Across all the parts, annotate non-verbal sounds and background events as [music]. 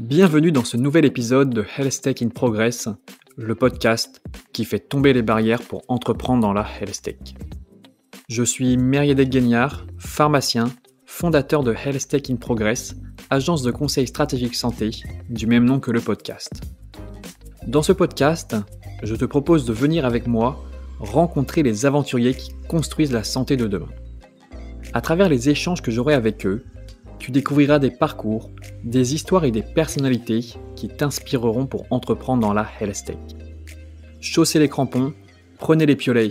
Bienvenue dans ce nouvel épisode de Health in Progress, le podcast qui fait tomber les barrières pour entreprendre dans la Health Je suis Meriadec Gagnard, pharmacien, fondateur de Health Tech in Progress, agence de conseil stratégique santé, du même nom que le podcast. Dans ce podcast, je te propose de venir avec moi rencontrer les aventuriers qui construisent la santé de demain. À travers les échanges que j'aurai avec eux, tu découvriras des parcours, des histoires et des personnalités qui t'inspireront pour entreprendre dans la health tech. Chaussez les crampons, prenez les piolets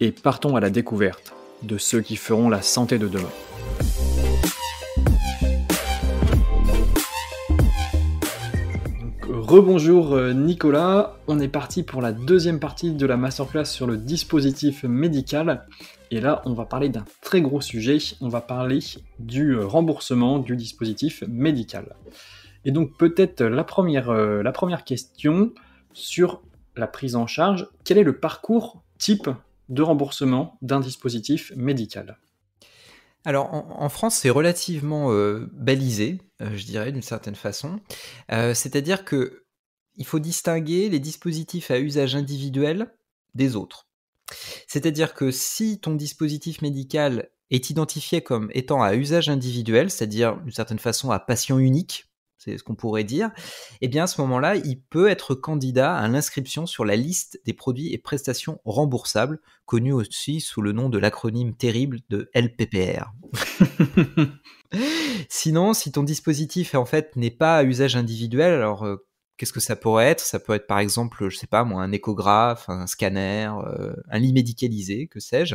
et partons à la découverte de ceux qui feront la santé de demain. Rebonjour euh, Nicolas, on est parti pour la deuxième partie de la masterclass sur le dispositif médical. Et là, on va parler d'un très gros sujet, on va parler du euh, remboursement du dispositif médical. Et donc peut-être euh, la première, euh, la première question sur la prise en charge, quel est le parcours type de remboursement d'un dispositif médical alors en, France, c'est relativement balisé, je dirais d'une certaine façon. C'est-à-dire que il faut distinguer les dispositifs à usage individuel des autres. C'est-à-dire que si ton dispositif médical est identifié comme étant à usage individuel, c'est-à-dire d'une certaine façon à patient unique, c'est ce qu'on pourrait dire, eh bien à ce moment-là, il peut être candidat à l'inscription sur la liste des produits et prestations remboursables, connue aussi sous le nom de l'acronyme terrible de LPPR. [laughs] Sinon, si ton dispositif en fait n'est pas à usage individuel, alors euh, Qu'est-ce que ça pourrait être Ça peut être par exemple, je sais pas moi, un échographe, un scanner, euh, un lit médicalisé, que sais-je.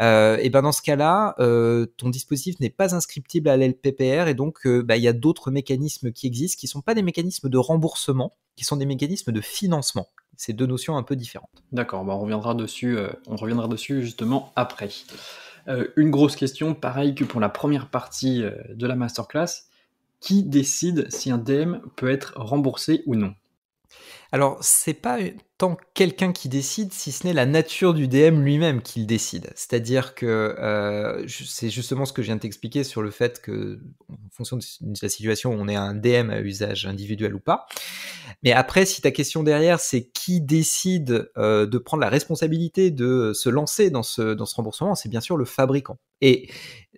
Euh, et ben dans ce cas-là, euh, ton dispositif n'est pas inscriptible à l'LPPR et donc bah, il y a d'autres mécanismes qui existent qui sont pas des mécanismes de remboursement, qui sont des mécanismes de financement. C'est deux notions un peu différentes. D'accord, bah, on reviendra dessus, on reviendra dessus justement après. une grosse question, pareil que pour la première partie de la masterclass qui décide si un DM peut être remboursé ou non alors, c'est pas tant quelqu'un qui décide, si ce n'est la nature du DM lui-même qui le décide. C'est-à-dire que euh, c'est justement ce que je viens de t'expliquer sur le fait que, en fonction de la situation, on est un DM à usage individuel ou pas. Mais après, si ta question derrière, c'est qui décide euh, de prendre la responsabilité de se lancer dans ce, remboursement, c'est bien sûr le fabricant. Et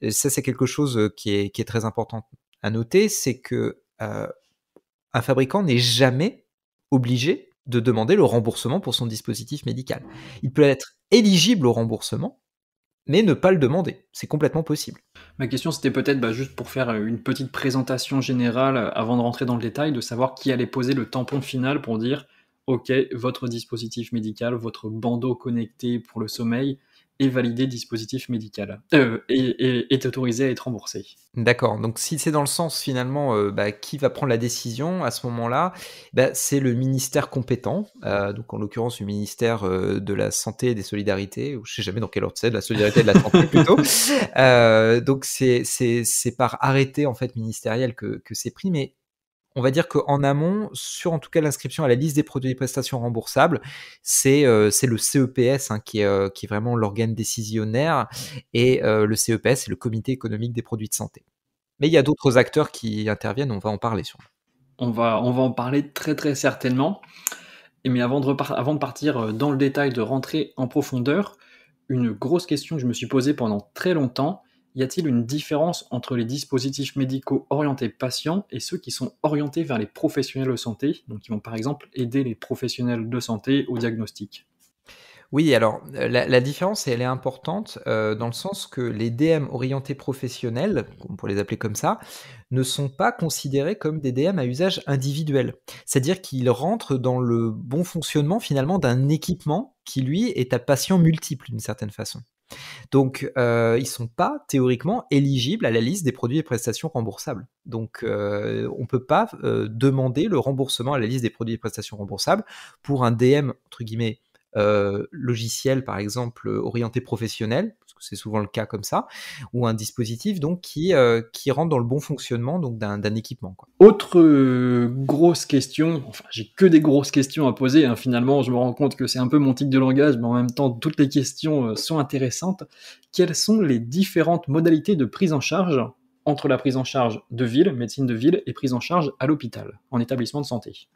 euh, ça, c'est quelque chose qui est très important à noter, c'est que euh, un fabricant n'est jamais obligé de demander le remboursement pour son dispositif médical. Il peut être éligible au remboursement, mais ne pas le demander. C'est complètement possible. Ma question, c'était peut-être bah, juste pour faire euh, une petite présentation générale euh, avant de rentrer dans le détail, de savoir qui allait poser le tampon final pour dire, OK, votre dispositif médical, votre bandeau connecté pour le sommeil, est validé dispositif médical euh, et, est autorisé à être remboursé. D'accord. Donc si c'est dans le sens finalement, euh, bah, qui va prendre la décision à ce moment-là bah, C'est le ministère compétent. Euh, donc en l'occurrence, le ministère de la Santé et des Solidarités, ou je sais jamais dans quel ordre c'est, de la Solidarité et de la Santé [laughs] plutôt. donc c'est par arrêté en fait ministériel que, que c'est pris. Mais on va dire qu'en amont, sur en tout cas l'inscription à la liste des produits et prestations remboursables, c'est euh, le CEPS hein, qui, est, euh, qui, est, vraiment l'organe décisionnaire et euh, le CEPS, c'est le Comité économique des produits de santé. Mais il y a d'autres acteurs qui interviennent, on va en parler sûrement. On va, on va en parler très très certainement. Mais avant de, avant de partir dans le détail, de rentrer en profondeur, une grosse question que je me suis posée pendant très longtemps, y a-t-il une différence entre les dispositifs médicaux orientés patients et ceux qui sont orientés vers les professionnels de santé, donc qui vont par exemple aider les professionnels de santé au diagnostic oui, alors la, différence, elle est importante euh, dans le sens que les DM orientés professionnels, on pourrait les appeler comme ça, ne sont pas considérés comme des DM à usage individuel. C'est-à-dire qu'ils rentrent dans le bon fonctionnement finalement d'un équipement qui, lui, est à patient multiple d'une certaine façon. Donc, euh, ils ne sont pas théoriquement éligibles à la liste des produits et prestations remboursables. Donc, euh, on ne peut pas euh, demander le remboursement à la liste des produits et prestations remboursables pour un DM, entre guillemets, logiciel, par exemple, orienté professionnel, c'est souvent le cas comme ça, ou un dispositif donc qui, euh, rentre dans le bon fonctionnement donc d'un équipement. Autre euh, grosse question, enfin j'ai que des grosses questions à poser, hein, finalement je me rends compte que c'est un peu mon tic de langage, mais en même temps toutes les questions euh, sont intéressantes. Quelles sont les différentes modalités de prise en charge entre la prise en charge de ville, médecine de ville, et prise en charge à l'hôpital, en établissement de santé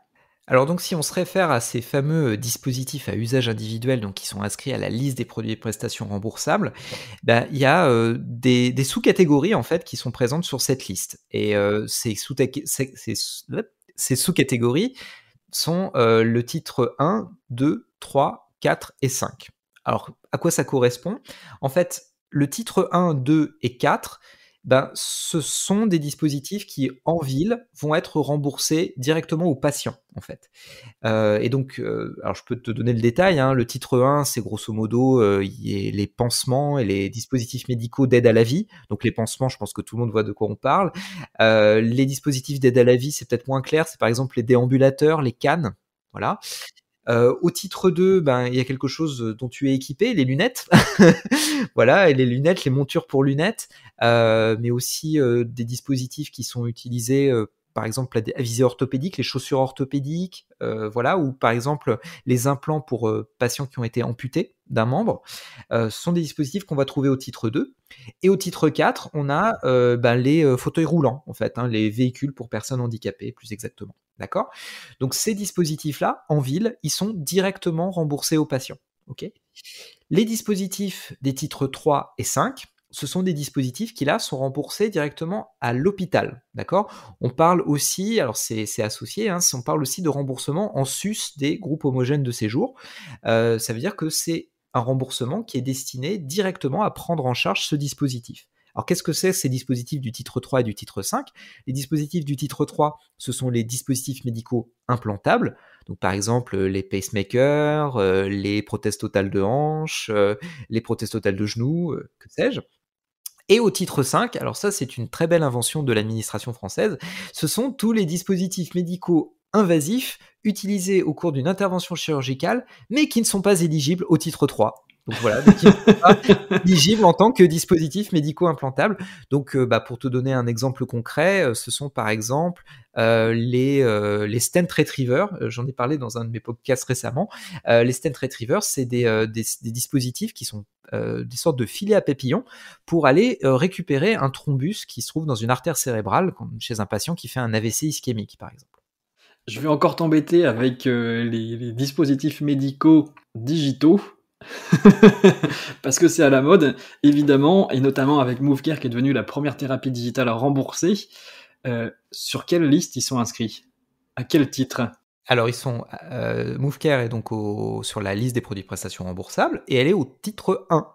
alors donc si on se réfère à ces fameux euh, dispositifs à usage individuel donc qui sont inscrits à la liste des produits et prestations remboursables, ben, il y a euh, des, sous-catégories en fait qui sont présentes sur cette liste. Et euh, ces, sous sous-catégories sont le titre 1, 2, 3, 4 et 5. Alors à quoi ça correspond En fait, le titre 1, 2 et 4, ben, ce sont des dispositifs qui, en ville, vont être remboursés directement aux patients, en fait. Euh, et donc, euh, alors je peux te donner le détail, hein. le titre 1, c'est grosso modo euh, les pansements et les dispositifs médicaux d'aide à la vie. Donc les pansements, je pense que tout le monde voit de quoi on parle. les dispositifs d'aide à la vie, c'est peut-être moins clair, c'est par exemple les déambulateurs, les cannes, voilà. Euh, au titre 2, ben il y a quelque chose euh, dont tu es équipé, les lunettes. [laughs] voilà, les lunettes, les montures pour lunettes, euh, mais aussi des dispositifs qui sont utilisés par exemple à visée orthopédique, les chaussures orthopédiques, voilà, ou par exemple les implants pour patients qui ont été amputés d'un membre, ce sont des dispositifs qu'on va trouver au titre 2. Et au titre 4, on a ben, les fauteuils roulants, en fait, hein, les véhicules pour personnes handicapées, plus exactement. D'accord Donc ces dispositifs-là, en ville, ils sont directement remboursés aux patients. les dispositifs des titres 3 et 5, ce sont des dispositifs qui là sont remboursés directement à l'hôpital. D'accord On parle aussi, alors c'est associé, hein, on parle aussi de remboursement en sus des groupes homogènes de séjour. Euh, ça veut dire que c'est un remboursement qui est destiné directement à prendre en charge ce dispositif. Alors qu'est-ce que c'est ces dispositifs du titre 3 et du titre 5 Les dispositifs du titre 3, ce sont les dispositifs médicaux implantables, donc par exemple les pacemakers, euh, les prothèses totales de hanches, euh, les prothèses totales de genoux, euh, que sais-je. Et au titre 5, alors ça c'est une très belle invention de l'administration française, ce sont tous les dispositifs médicaux invasifs utilisés au cours d'une intervention chirurgicale, mais qui ne sont pas éligibles au titre 3. Donc voilà, donc [laughs] en tant que dispositifs médicaux implantables. Donc euh, bah, pour te donner un exemple concret, euh, ce sont par exemple euh, les, les stent retrievers. J'en ai parlé dans un de mes podcasts récemment. les stent retrievers, c'est des, dispositifs qui sont des sortes de filets à papillons pour aller récupérer un thrombus qui se trouve dans une artère cérébrale chez un patient qui fait un AVC ischémique par exemple. Je vais encore t'embêter avec les dispositifs médicaux digitaux [laughs] Parce que c'est à la mode, évidemment, et notamment avec MoveCare qui est devenue la première thérapie digitale à rembourser euh, sur quelle liste ils sont inscrits À quel titre alors, ils sont. Euh, MoveCare est donc sur la liste des produits de prestations remboursables et elle est au titre 1.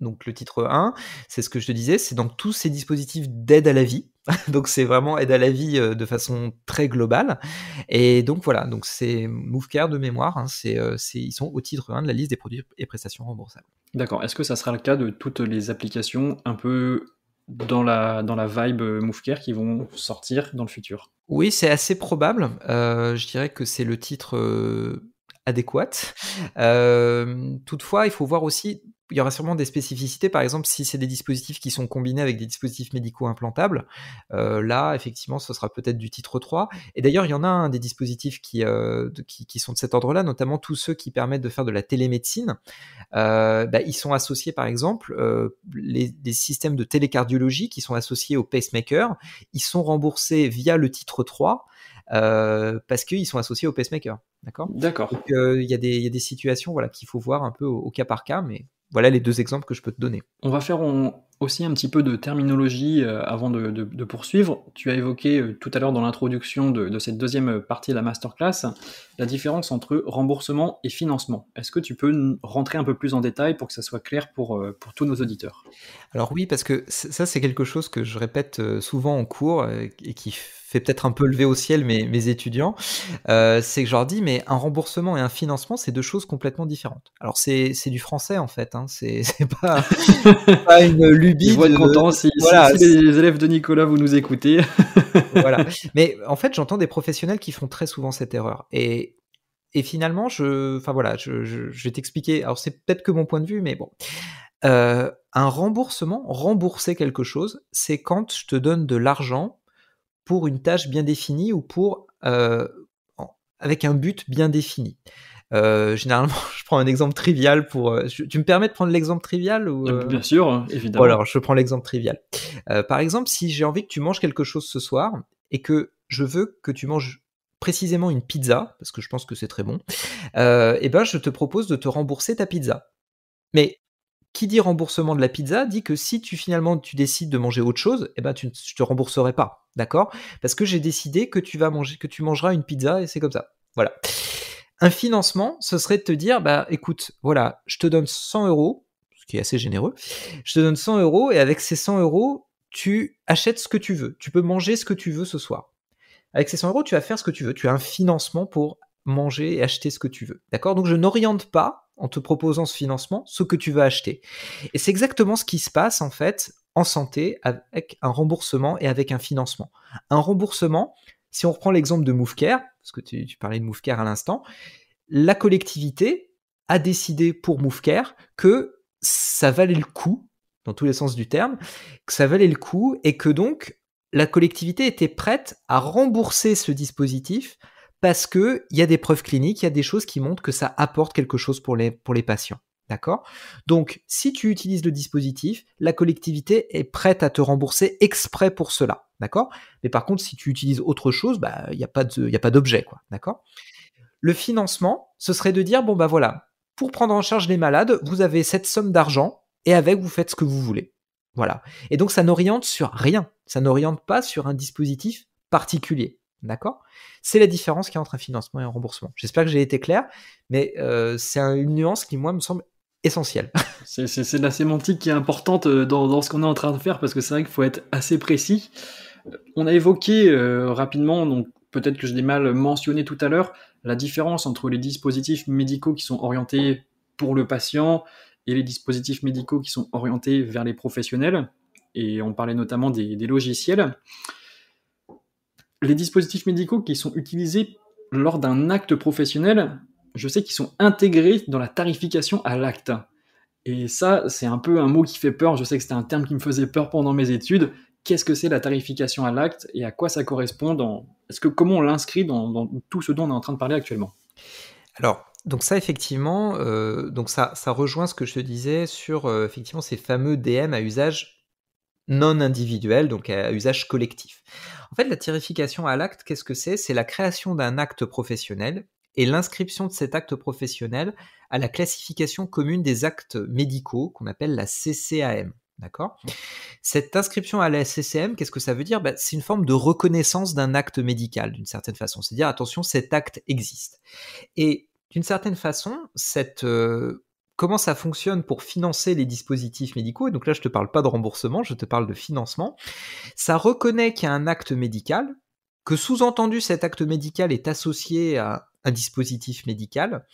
Donc, le titre 1, c'est ce que je te disais, c'est donc tous ces dispositifs d'aide à la vie [laughs] donc c'est vraiment aide à la vie euh, de façon très globale. Et donc voilà, donc c'est MoveCare de mémoire, hein. euh, c'est, ils sont au titre 1 de la liste des produits et prestations remboursables. D'accord, est-ce que ça sera le cas de toutes les applications un peu dans la, dans la vibe euh, MoveCare qui vont sortir dans le futur Oui, c'est assez probable. je dirais que c'est le titre... adéquat. toutefois, il faut voir aussi il y aura sûrement des spécificités, par exemple, si c'est des dispositifs qui sont combinés avec des dispositifs médicaux implantables. Euh, là, effectivement, ce sera peut-être du titre 3. Et d'ailleurs, il y en a un des dispositifs euh, qui, qui, sont de cet ordre-là, notamment tous ceux qui permettent de faire de la télémédecine. Euh, bah, ils sont associés, par exemple, les, des systèmes de télécardiologie qui sont associés au pacemaker. Ils sont remboursés via le titre 3 parce qu'ils sont associés au pacemaker. D'accord D'accord. il y, a des situations voilà, qu'il faut voir un peu au cas par cas, mais voilà les deux exemples que je peux te donner. On va faire on, aussi un petit peu de terminologie euh, avant de, poursuivre. Tu as évoqué euh, tout à l'heure dans l'introduction de, cette deuxième partie de la masterclass la différence entre remboursement et financement. Est-ce que tu peux rentrer un peu plus en détail pour que ça soit clair pour, euh, pour tous nos auditeurs Alors oui, parce que ça c'est quelque chose que je répète souvent en cours et qui fait peut-être un peu lever au ciel mes, mes étudiants, c'est que je leur dis, mais un remboursement et un financement, c'est deux choses complètement différentes. Alors c'est du français en fait, hein. [laughs] c'est pas, pas une euh, si, les élèves de Nicolas, vous nous écoutez. [laughs] voilà. [laughs] Mais en fait, j'entends des professionnels qui font très souvent cette erreur. Et, et finalement, je, enfin voilà, je, vais t'expliquer. Alors, c'est peut-être que mon point de vue, mais bon. Euh, un remboursement, rembourser quelque chose, c'est quand je te donne de l'argent pour une tâche bien définie ou pour euh, avec un but bien défini. Euh, généralement, [laughs] je prends un exemple trivial pour. Euh, tu me permets de prendre l'exemple trivial ou euh, Bien sûr, évidemment. alors, je prends l'exemple trivial. par exemple, si j'ai envie que tu manges quelque chose ce soir et que je veux que tu manges précisément une pizza, parce que je pense que c'est très bon, eh ben, je te propose de te rembourser ta pizza. Mais qui dit remboursement de la pizza dit que si tu finalement tu décides de manger autre chose, eh ben tu ne te rembourserai pas, d'accord Parce que j'ai décidé que tu vas manger, que tu mangeras une pizza et c'est comme ça. Voilà. Un financement, ce serait de te dire, bah écoute, voilà, je te donne 100 euros, ce qui est assez généreux, je te donne 100 euros et avec ces 100 euros, tu achètes ce que tu veux, tu peux manger ce que tu veux ce soir. Avec ces 100 euros, tu vas faire ce que tu veux, tu as un financement pour manger et acheter ce que tu veux. D'accord Donc je n'oriente pas, en te proposant ce financement, ce que tu veux acheter. Et c'est exactement ce qui se passe en fait en santé avec un remboursement et avec un financement. Un remboursement, si on reprend l'exemple de MoveCare, parce que tu, parlais de Moufcare à l'instant, la collectivité a décidé pour Moufcare que ça valait le coup, dans tous les sens du terme, que ça valait le coup et que donc la collectivité était prête à rembourser ce dispositif parce qu'il y a des preuves cliniques, il y a des choses qui montrent que ça apporte quelque chose pour les, pour les patients. D'accord Donc, si tu utilises le dispositif, la collectivité est prête à te rembourser exprès pour cela. D'accord Mais par contre, si tu utilises autre chose, bah, il n'y a pas d'objet. quoi. D'accord Le financement, ce serait de dire bon, bah voilà, pour prendre en charge les malades, vous avez cette somme d'argent et avec, vous faites ce que vous voulez. Voilà. Et donc, ça n'oriente sur rien. Ça n'oriente pas sur un dispositif particulier. D'accord C'est la différence qu'il y a entre un financement et un remboursement. J'espère que j'ai été clair, mais euh, c'est une nuance qui, moi, me semble essentiel. [laughs] C'est de la sémantique qui est importante euh, dans, ce qu'on est en train de faire parce que c'est vrai qu'il faut être assez précis. Euh, on a évoqué euh, rapidement, donc peut-être que je l'ai mal mentionné tout à l'heure, la différence entre les dispositifs médicaux qui sont orientés pour le patient et les dispositifs médicaux qui sont orientés vers les professionnels. Et on parlait notamment des logiciels. Les dispositifs médicaux qui sont utilisés lors d'un acte professionnel, je sais qu'ils sont intégrés dans la tarification à l'acte. Et ça, c'est un peu un mot qui fait peur. Je sais que c'était un terme qui me faisait peur pendant mes études. Qu'est-ce que c'est la tarification à l'acte et à quoi ça correspond dans... ce que comment on l'inscrit dans, tout ce dont on est en train de parler actuellement Alors, donc ça effectivement, euh, donc ça, ça rejoint ce que je te disais sur euh, effectivement ces fameux DM à usage non individuel, donc à usage collectif. En fait, la tarification à l'acte, qu'est-ce que c'est C'est la création d'un acte professionnel et l'inscription de cet acte professionnel à la classification commune des actes médicaux qu'on appelle la CCAM. D'accord mmh. Cette inscription à la CCM, qu'est-ce que ça veut dire bah, C'est une forme de reconnaissance d'un acte médical, d'une certaine façon. C'est dire, attention, cet acte existe. Et d'une certaine façon, cette, euh, comment ça fonctionne pour financer les dispositifs médicaux, et donc là, je ne te parle pas de remboursement, je te parle de financement, ça reconnaît qu'il y a un acte médical, que sous-entendu cet acte médical est associé à un dispositif médical.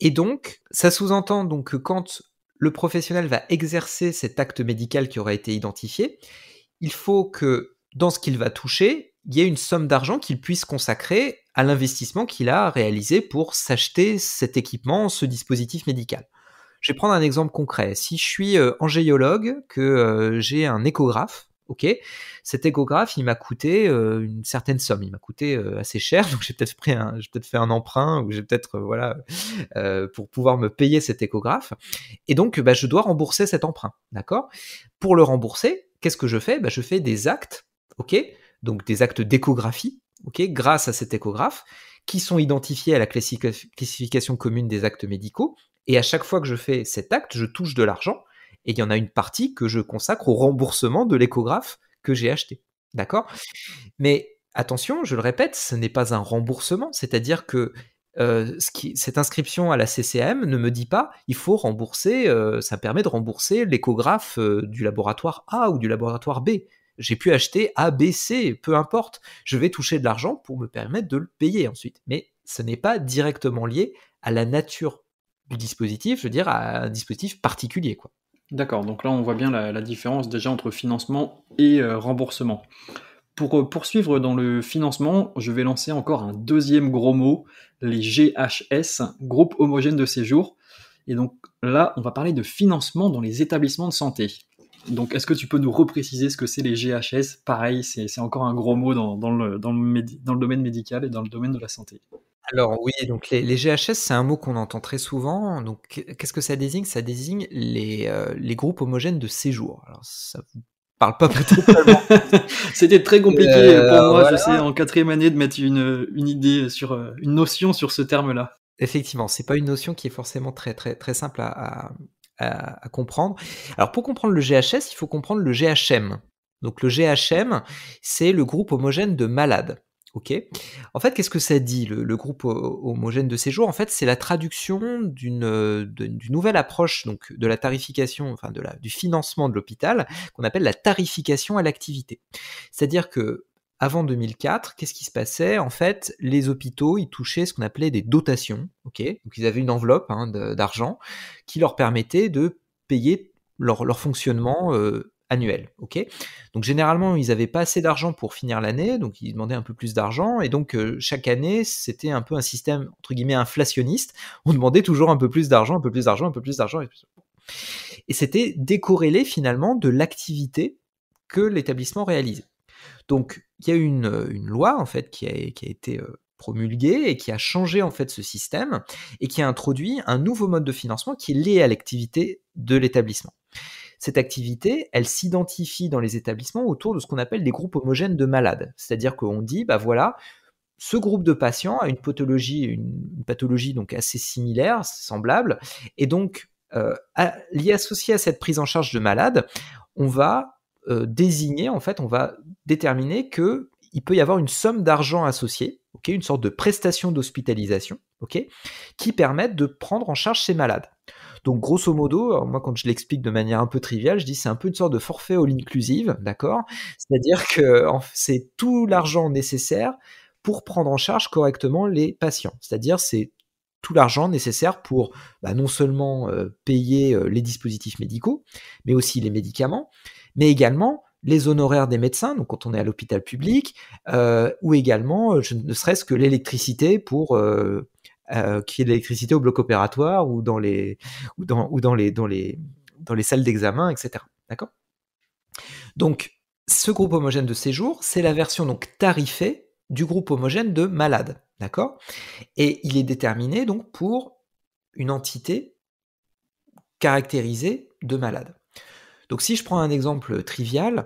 Et donc, ça sous-entend donc que quand le professionnel va exercer cet acte médical qui aura été identifié, il faut que dans ce qu'il va toucher, il y ait une somme d'argent qu'il puisse consacrer à l'investissement qu'il a réalisé pour s'acheter cet équipement, ce dispositif médical. Je vais prendre un exemple concret. Si je suis euh, angéologue, que euh, j'ai un échographe, Ok, cet échographe, il m'a coûté euh, une certaine somme, il m'a coûté euh, assez cher, donc j'ai peut-être pris être fait un emprunt ou j'ai peut-être euh, pour pouvoir me payer cet échographe. Et donc, bah, je dois rembourser cet emprunt, d'accord Pour le rembourser, qu'est-ce que je fais bah, je fais des actes, ok Donc des actes d'échographie, ok Grâce à cet échographe, qui sont identifiés à la classification commune des actes médicaux. Et à chaque fois que je fais cet acte, je touche de l'argent et il y en a une partie que je consacre au remboursement de l'échographe que j'ai acheté. D'accord Mais attention, je le répète, ce n'est pas un remboursement, c'est-à-dire que euh, cette inscription à la CCM ne me dit pas il faut rembourser, euh, ça permet de rembourser l'échographe euh, du laboratoire A ou du laboratoire B. J'ai pu acheter A, B, C, peu importe. Je vais toucher de l'argent pour me permettre de le payer ensuite. Mais ce n'est pas directement lié à la nature du dispositif, je veux dire à un dispositif particulier. Quoi. D'accord, donc là on voit bien la, différence déjà entre financement et euh, remboursement. Pour euh, poursuivre dans le financement, je vais lancer encore un deuxième gros mot, les GHS, groupe homogène de séjour. Et donc là, on va parler de financement dans les établissements de santé. Donc est-ce que tu peux nous repréciser ce que c'est les GHS Pareil, c'est encore un gros mot dans le domaine médical et dans le domaine de la santé. Alors oui, donc les, GHS, c'est un mot qu'on entend très souvent. Donc qu'est-ce que ça désigne Ça désigne euh, les, groupes homogènes de séjour. Alors ça vous parle pas peut [laughs] [laughs] C'était très compliqué euh, pour moi, je sais, en quatrième année de mettre une, idée sur euh, une notion sur ce terme-là. Effectivement, c'est pas une notion qui est forcément très très très simple à, à comprendre. Alors pour comprendre le GHS, il faut comprendre le GHM. Donc le GHM, c'est le groupe homogène de malades. Ok. En fait, qu'est-ce que ça dit, le, groupe homogène de séjour En fait, c'est la traduction euh, d'une nouvelle approche donc, de la tarification, enfin de la, du financement de l'hôpital, qu'on appelle la tarification à l'activité. C'est-à-dire que avant 2004, qu'est-ce qui se passait En fait, les hôpitaux, ils touchaient ce qu'on appelait des dotations. Ok. Donc, ils avaient une enveloppe hein, d'argent qui leur permettait de payer leur, leur fonctionnement euh, annuel. ok donc généralement, ils n'avaient pas assez d'argent pour finir l'année, donc ils demandaient un peu plus d'argent. Et donc euh, chaque année, c'était un peu un système, entre guillemets, inflationniste. On demandait toujours un peu plus d'argent, un peu plus d'argent, un peu plus d'argent. Et c'était décorrélé finalement de l'activité que l'établissement réalisait. Donc il y a une, euh, loi en fait qui a, été euh, promulguée et qui a changé en fait ce système et qui a introduit un nouveau mode de financement qui est lié à l'activité de l'établissement. Cette activité, elle s'identifie dans les établissements autour de ce qu'on appelle des groupes homogènes de malades. C'est-à-dire qu'on dit, bah voilà, ce groupe de patients a une pathologie, une, pathologie donc assez similaire, semblable, et donc euh, lié associé à cette prise en charge de malades, on va euh, désigner, en fait, on va déterminer que il peut y avoir une somme d'argent associée, une sorte de prestation d'hospitalisation, qui permettent de prendre en charge ces malades. Donc grosso modo, moi quand je l'explique de manière un peu triviale, je dis c'est un peu une sorte de forfait all inclusive, d'accord C'est-à-dire que c'est tout l'argent nécessaire pour prendre en charge correctement les patients. C'est-à-dire c'est tout l'argent nécessaire pour bah, non seulement euh, payer euh, les dispositifs médicaux, mais aussi les médicaments, mais également les honoraires des médecins, donc quand on est à l'hôpital public, euh, ou également, je, ne serait-ce que l'électricité pour euh, qui est de l'électricité au bloc opératoire ou dans les, salles d'examen, etc. D'accord Donc, ce groupe homogène de séjour, c'est la version donc tarifée du groupe homogène de malade. D'accord Et il est déterminé donc pour une entité caractérisée de malade. Donc si je prends un exemple trivial,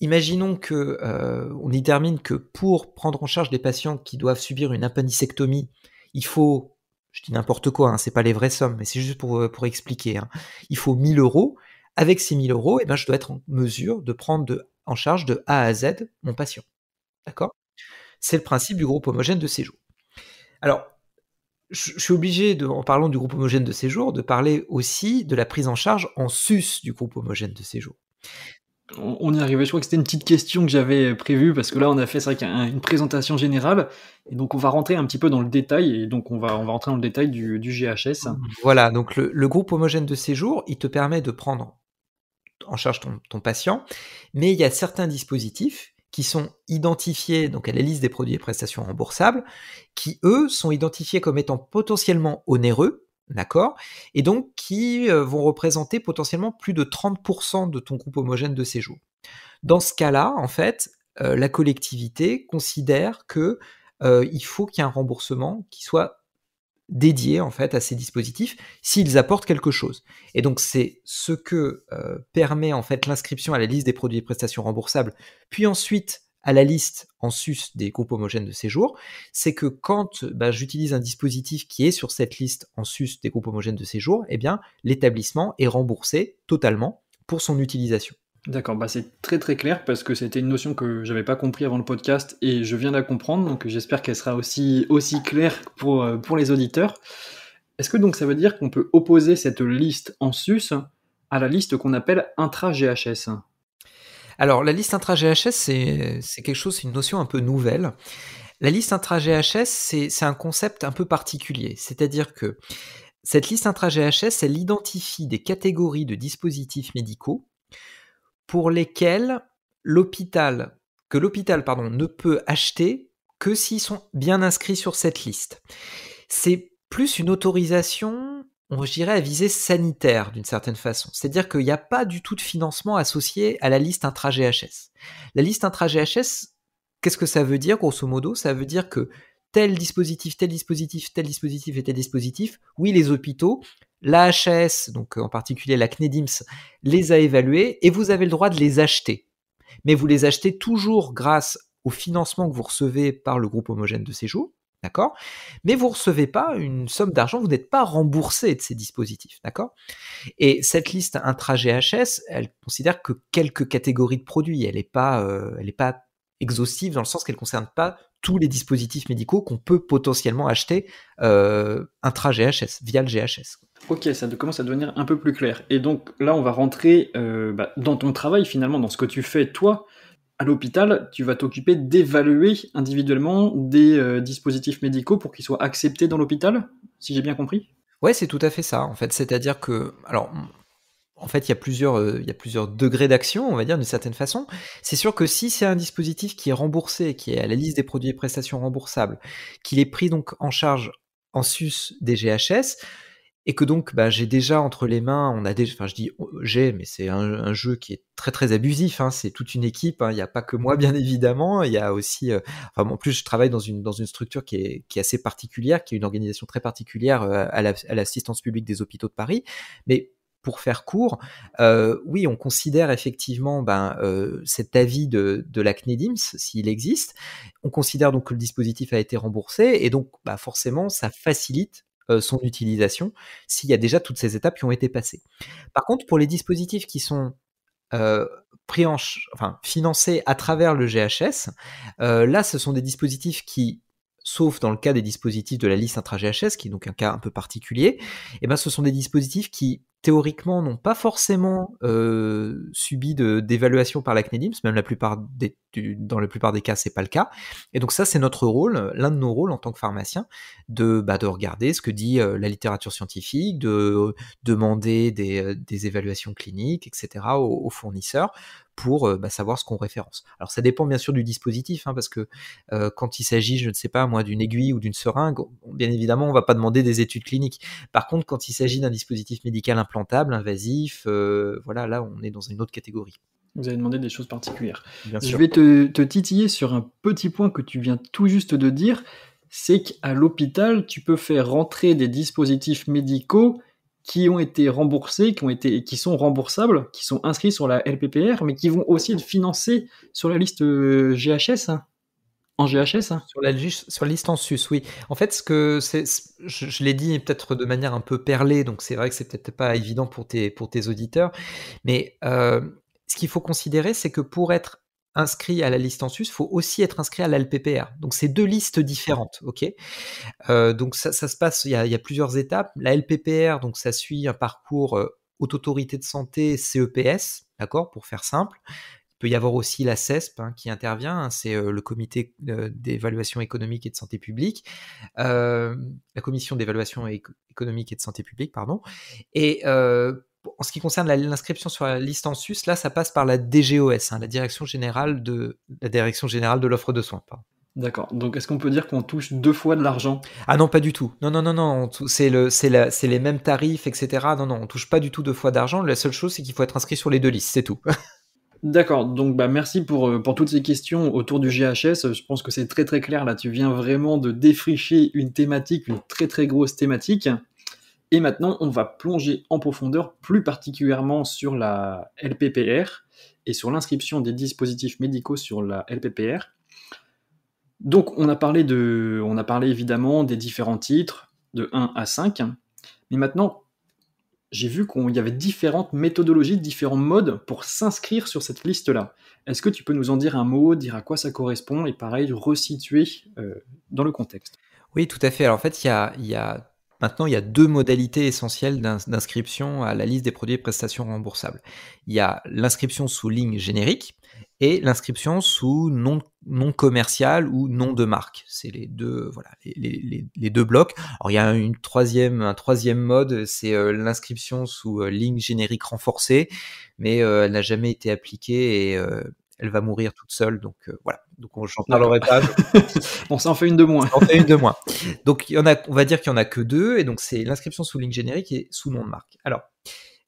imaginons que euh, on y que pour prendre en charge des patients qui doivent subir une appendicectomie, il faut, je dis n'importe quoi, hein, c'est pas les vraies sommes, mais c'est juste pour, euh, expliquer, hein. il faut 1000 euros, avec ces 1000 euros, et eh ben, je dois être en mesure de prendre en charge de A à Z mon patient. D'accord C'est le principe du groupe homogène de séjour. Alors, je, suis obligé, de, en parlant du groupe homogène de séjour, de parler aussi de la prise en charge en sus du groupe homogène de séjour on, on y arrivé, Je crois que c'était une petite question que j'avais prévue parce que là, on a fait une présentation générale et donc on va rentrer un petit peu dans le détail et donc on va on va rentrer dans le détail du, GHS. Voilà. Donc le, groupe homogène de séjour, il te permet de prendre en charge ton, ton patient, mais il y a certains dispositifs qui sont identifiés donc à la liste des produits et prestations remboursables, qui eux sont identifiés comme étant potentiellement onéreux D'accord Et donc qui euh, vont représenter potentiellement plus de 30% de ton groupe homogène de séjour. Dans ce cas-là, en fait, euh, la collectivité considère que euh, il faut qu'il y ait un remboursement qui soit dédié en fait à ces dispositifs s'ils apportent quelque chose. Et donc c'est ce que permet en fait l'inscription à la liste des produits et prestations remboursables, puis ensuite à la liste en sus des groupes homogènes de séjour, c'est que quand bah, j'utilise un dispositif qui est sur cette liste en sus des groupes homogènes de séjour, eh bien l'établissement est remboursé totalement pour son utilisation. D'accord, bah, c'est très très clair parce que c'était une notion que je n'avais pas compris avant le podcast et je viens de la comprendre, donc j'espère qu'elle sera aussi, aussi claire pour, euh, pour les auditeurs. Est-ce que donc ça veut dire qu'on peut opposer cette liste en sus à la liste qu'on appelle intra-GHS alors, la liste intra-GHS, c'est quelque chose, c'est une notion un peu nouvelle. La liste intra-GHS, c'est un concept un peu particulier. C'est-à-dire que cette liste intra-GHS, elle identifie des catégories de dispositifs médicaux pour lesquels l'hôpital, que l'hôpital, pardon, ne peut acheter que s'ils sont bien inscrits sur cette liste. C'est plus une autorisation on dirait à visée sanitaire d'une certaine façon. C'est-à-dire qu'il n'y a pas du tout de financement associé à la liste intra-GHS. La liste intra-GHS, qu'est-ce que ça veut dire grosso modo Ça veut dire que tel dispositif, tel dispositif, tel dispositif et tel dispositif, oui, les hôpitaux, l'AHS, donc en particulier la CNEDIMS, les a évalués et vous avez le droit de les acheter. Mais vous les achetez toujours grâce au financement que vous recevez par le groupe homogène de séjour. D'accord Mais vous ne recevez pas une somme d'argent, vous n'êtes pas remboursé de ces dispositifs. D'accord Et cette liste intra-GHS, elle considère que quelques catégories de produits. Elle n'est pas, euh, elle pas exhaustive dans le sens qu'elle ne concerne pas tous les dispositifs médicaux qu'on peut potentiellement acheter euh, intra-GHS, via le GHS. Ok, ça commence à devenir un peu plus clair. Et donc là, on va rentrer euh, bah, dans ton travail finalement, dans ce que tu fais toi, l'hôpital, tu vas t'occuper d'évaluer individuellement des euh, dispositifs médicaux pour qu'ils soient acceptés dans l'hôpital, si j'ai bien compris Ouais, c'est tout à fait ça. En fait, c'est-à-dire que, alors, en fait, il y a plusieurs, euh, il y plusieurs degrés d'action, on va dire, d'une certaine façon. C'est sûr que si c'est un dispositif qui est remboursé, qui est à la liste des produits et prestations remboursables, qu'il est pris donc en charge en sus des GHS, et que donc bah, j'ai déjà entre les mains, on a déjà, enfin je dis oh, j'ai, mais c'est un, jeu qui est très très abusif, hein, c'est toute une équipe, hein, il n'y a pas que moi bien [laughs] évidemment, il y a aussi, euh, enfin, en plus je travaille dans une, dans une structure qui est, qui est assez particulière, qui est une organisation très particulière euh, à l'assistance publique des hôpitaux de Paris, mais pour faire court, euh, oui, on considère effectivement ben, cet avis de, de la CNEDIMS, s'il existe. On considère donc que le dispositif a été remboursé et donc bah, forcément, ça facilite euh, son utilisation s'il y a déjà toutes ces étapes qui ont été passées. Par contre, pour les dispositifs qui sont euh, financés à travers le GHS, euh, là, ce sont des dispositifs qui sauf dans le cas des dispositifs de la liste intra-GHS, qui est donc un cas un peu particulier, et eh ben, ce sont des dispositifs qui théoriquement, n'ont pas forcément euh, subi d'évaluation par la même la plupart des, dans la plupart des cas, c'est pas le cas. Et donc ça, c'est notre rôle, l'un de nos rôles en tant que pharmacien, de, bah, de regarder ce que dit euh, la littérature scientifique, de euh, demander des, évaluations cliniques, etc., aux, fournisseurs pour bah, savoir ce qu'on référence. Alors ça dépend bien sûr du dispositif, hein, parce que quand il s'agit, je ne sais pas moi, d'une aiguille ou d'une seringue, bien évidemment, on ne va pas demander des études cliniques. Par contre, quand il s'agit d'un dispositif médical plantable, invasif. Euh, voilà, là, on est dans une autre catégorie. Vous avez demandé des choses particulières. Je vais te, titiller sur un petit point que tu viens tout juste de dire, c'est qu'à l'hôpital, tu peux faire rentrer des dispositifs médicaux qui ont été remboursés, qui, ont été, qui sont remboursables, qui sont inscrits sur la LPPR, mais qui vont aussi être financés sur la liste euh, GHS. Hein. En GHS hein sur, la, liste en sus, oui. En fait, ce que c'est, je, l'ai dit peut-être de manière un peu perlée, donc c'est vrai que c'est peut-être pas évident pour tes, pour tes auditeurs, mais euh, ce qu'il faut considérer, c'est que pour être inscrit à la liste en sus, faut aussi être inscrit à la LPPR. Donc c'est deux listes différentes, ok euh, Donc ça, se passe, il y, a, plusieurs étapes. La LPPR, donc ça suit un parcours haute euh, autorité de santé CEPS, d'accord, pour faire simple. Il peut y avoir aussi la CESP hein, qui intervient, hein, c'est euh, le comité euh, d'évaluation économique et de santé publique, euh, la commission d'évaluation économique et de santé publique, pardon. Et en ce qui concerne l'inscription sur la liste en sus, là, ça passe par la DGOS, hein, la direction générale de la de l'offre de soins. D'accord. Donc, est-ce qu'on peut dire qu'on touche deux fois de l'argent Ah non, pas du tout. Non, non, non, non. C'est les mêmes tarifs, etc. Non, non, on touche pas du tout deux fois d'argent. La seule chose, c'est qu'il faut être inscrit sur les deux listes, c'est tout. [laughs] D'accord, donc bah, merci pour, euh, pour toutes ces questions autour du GHS. Je pense que c'est très très clair. Là, tu viens vraiment de défricher une thématique, une très très grosse thématique. Et maintenant, on va plonger en profondeur, plus particulièrement sur la LPPR et sur l'inscription des dispositifs médicaux sur la LPPR. Donc, on a parlé, de, on a parlé évidemment des différents titres, de 1 à 5. Mais maintenant, j'ai vu qu'il y avait différentes méthodologies, différents modes pour s'inscrire sur cette liste-là. Est-ce que tu peux nous en dire un mot, dire à quoi ça correspond et pareil, resituer euh, dans le contexte Oui, tout à fait. Alors en fait, il y a, y a Maintenant, il y a deux modalités essentielles d'inscription à la liste des produits et prestations remboursables. Il y a l'inscription sous ligne générique et l'inscription sous nom, non commercial ou nom de marque. C'est les deux, voilà, les, deux blocs. Alors, il y a une troisième, un troisième mode, c'est euh, l'inscription sous euh, ligne générique renforcée, mais euh, elle n'a jamais été appliquée et elle va mourir toute seule. Donc euh, voilà. Donc on pas. [laughs] on s'en fait une de moins. on fait une de moins. Donc a, on va dire qu'il y en a que deux. Et donc c'est l'inscription sous ligne générique et sous nom de marque. Alors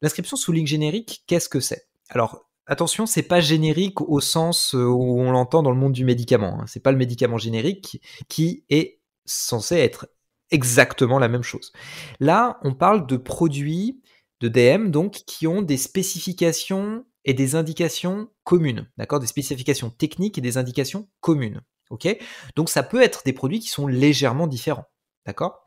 l'inscription sous ligne générique, qu'est-ce que c'est Alors attention, c'est pas générique au sens euh, où on l'entend dans le monde du médicament. Ce hein. C'est pas le médicament générique qui est censé être exactement la même chose. Là, on parle de produits de DM donc qui ont des spécifications et des indications communes, d'accord Des spécifications techniques et des indications communes, ok Donc ça peut être des produits qui sont légèrement différents, d'accord